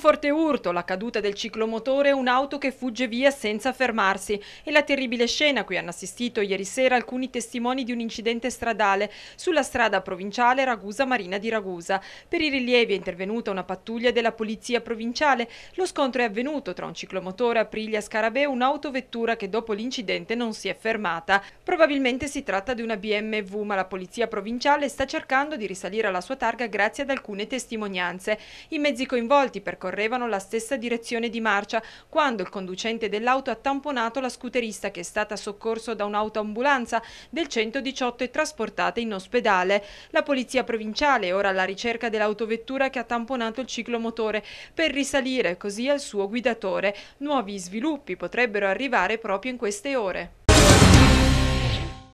Un forte urto, la caduta del ciclomotore, un'auto che fugge via senza fermarsi e la terribile scena a cui hanno assistito ieri sera alcuni testimoni di un incidente stradale sulla strada provinciale Ragusa Marina di Ragusa. Per i rilievi è intervenuta una pattuglia della polizia provinciale. Lo scontro è avvenuto tra un ciclomotore Aprilia Scarabeo e un'autovettura che dopo l'incidente non si è fermata. Probabilmente si tratta di una BMW, ma la polizia provinciale sta cercando di risalire alla sua targa grazie ad alcune testimonianze. I mezzi coinvolti per percorrevano la stessa direzione di marcia quando il conducente dell'auto ha tamponato la scooterista che è stata soccorso da un'autoambulanza del 118 e trasportata in ospedale. La polizia provinciale è ora alla ricerca dell'autovettura che ha tamponato il ciclomotore per risalire così al suo guidatore. Nuovi sviluppi potrebbero arrivare proprio in queste ore.